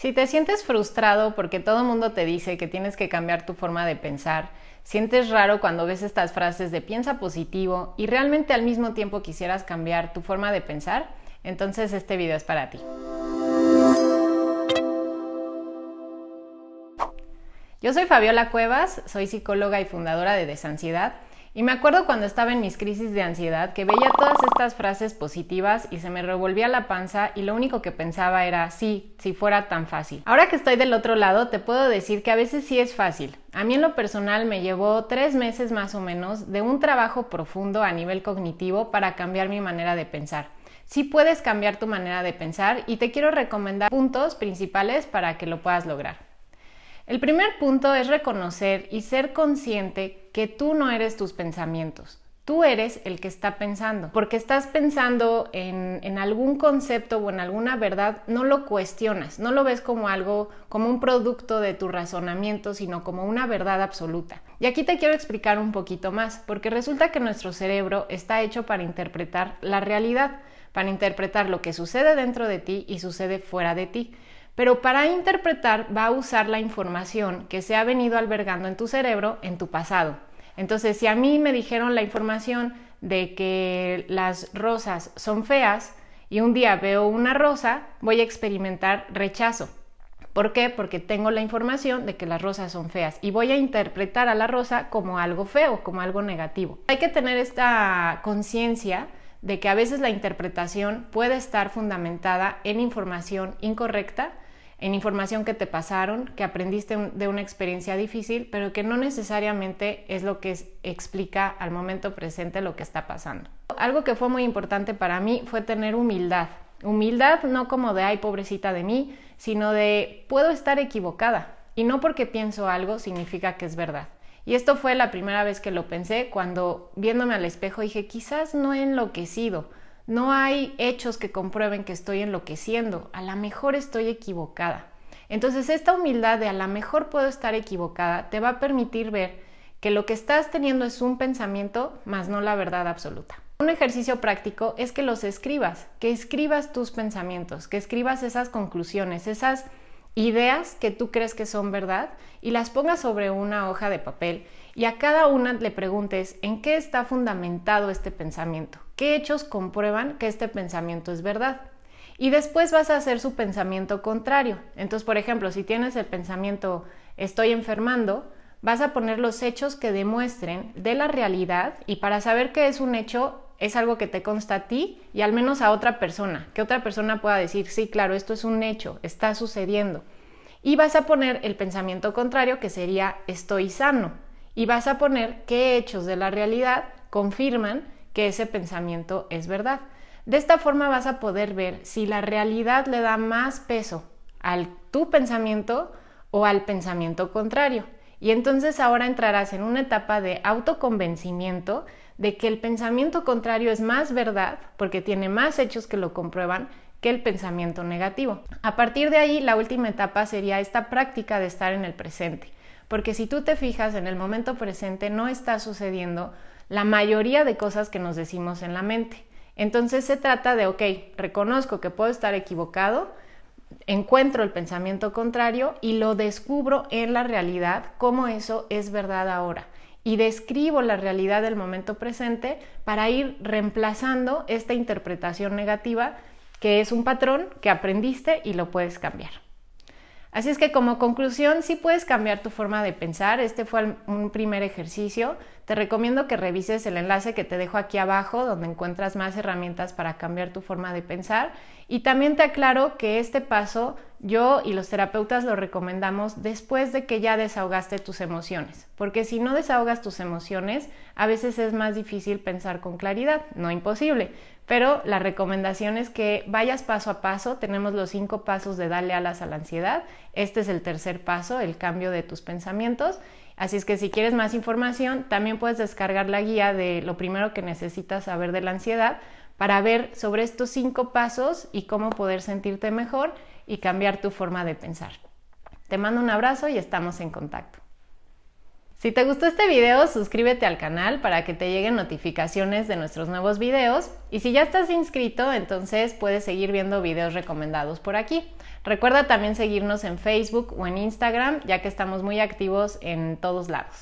Si te sientes frustrado porque todo el mundo te dice que tienes que cambiar tu forma de pensar, sientes raro cuando ves estas frases de piensa positivo y realmente al mismo tiempo quisieras cambiar tu forma de pensar, entonces este video es para ti. Yo soy Fabiola Cuevas, soy psicóloga y fundadora de Desansiedad y me acuerdo cuando estaba en mis crisis de ansiedad que veía todas estas frases positivas y se me revolvía la panza y lo único que pensaba era, sí, si fuera tan fácil. Ahora que estoy del otro lado, te puedo decir que a veces sí es fácil. A mí en lo personal me llevó tres meses más o menos de un trabajo profundo a nivel cognitivo para cambiar mi manera de pensar sí puedes cambiar tu manera de pensar y te quiero recomendar puntos principales para que lo puedas lograr. El primer punto es reconocer y ser consciente que tú no eres tus pensamientos. Tú eres el que está pensando, porque estás pensando en, en, algún concepto o en alguna verdad, no lo cuestionas, no lo ves como algo, como un producto de tu razonamiento, sino como una verdad absoluta. Y aquí te quiero explicar un poquito más, porque resulta que nuestro cerebro está hecho para interpretar la realidad, para interpretar lo que sucede dentro de ti y sucede fuera de ti pero para interpretar va a usar la información que se ha venido albergando en tu cerebro en tu pasado. Entonces, si a mí me dijeron la información de que las rosas son feas y un día veo una rosa, voy a experimentar rechazo. ¿Por qué? Porque tengo la información de que las rosas son feas y voy a interpretar a la rosa como algo feo, como algo negativo. Hay que tener esta conciencia de que a veces la interpretación puede estar fundamentada en información incorrecta en información que te pasaron, que aprendiste de una experiencia difícil, pero que no necesariamente es lo que explica al momento presente lo que está pasando. Algo que fue muy importante para mí fue tener humildad. Humildad no como de ay pobrecita de mí, sino de puedo estar equivocada y no porque pienso algo significa que es verdad. Y esto fue la primera vez que lo pensé cuando viéndome al espejo dije quizás no he enloquecido no hay hechos que comprueben que estoy enloqueciendo, a lo mejor estoy equivocada. Entonces esta humildad de a lo mejor puedo estar equivocada te va a permitir ver que lo que estás teniendo es un pensamiento, más no la verdad absoluta. Un ejercicio práctico es que los escribas, que escribas tus pensamientos, que escribas esas conclusiones, esas ideas que tú crees que son verdad y las pongas sobre una hoja de papel y a cada una le preguntes en qué está fundamentado este pensamiento qué hechos comprueban que este pensamiento es verdad. Y después vas a hacer su pensamiento contrario. Entonces, por ejemplo, si tienes el pensamiento estoy enfermando, vas a poner los hechos que demuestren de la realidad y para saber que es un hecho es algo que te consta a ti y al menos a otra persona, que otra persona pueda decir, sí, claro, esto es un hecho, está sucediendo. Y vas a poner el pensamiento contrario, que sería estoy sano. Y vas a poner qué hechos de la realidad confirman que ese pensamiento es verdad. De esta forma vas a poder ver si la realidad le da más peso al tu pensamiento o al pensamiento contrario. Y entonces ahora entrarás en una etapa de autoconvencimiento de que el pensamiento contrario es más verdad porque tiene más hechos que lo comprueban que el pensamiento negativo. A partir de ahí, la última etapa sería esta práctica de estar en el presente, porque si tú te fijas en el momento presente no está sucediendo la mayoría de cosas que nos decimos en la mente. Entonces se trata de, ok, reconozco que puedo estar equivocado, encuentro el pensamiento contrario y lo descubro en la realidad, como eso es verdad ahora. Y describo la realidad del momento presente para ir reemplazando esta interpretación negativa que es un patrón que aprendiste y lo puedes cambiar. Así es que como conclusión, sí puedes cambiar tu forma de pensar. Este fue un primer ejercicio. Te recomiendo que revises el enlace que te dejo aquí abajo, donde encuentras más herramientas para cambiar tu forma de pensar. Y también te aclaro que este paso yo y los terapeutas lo recomendamos después de que ya desahogaste tus emociones, porque si no desahogas tus emociones, a veces es más difícil pensar con claridad, no imposible, pero la recomendación es que vayas paso a paso, tenemos los cinco pasos de darle alas a la ansiedad, este es el tercer paso, el cambio de tus pensamientos, así es que si quieres más información, también puedes descargar la guía de lo primero que necesitas saber de la ansiedad para ver sobre estos cinco pasos y cómo poder sentirte mejor y cambiar tu forma de pensar. Te mando un abrazo y estamos en contacto. Si te gustó este video, suscríbete al canal para que te lleguen notificaciones de nuestros nuevos videos y si ya estás inscrito, entonces puedes seguir viendo videos recomendados por aquí. Recuerda también seguirnos en Facebook o en Instagram, ya que estamos muy activos en todos lados.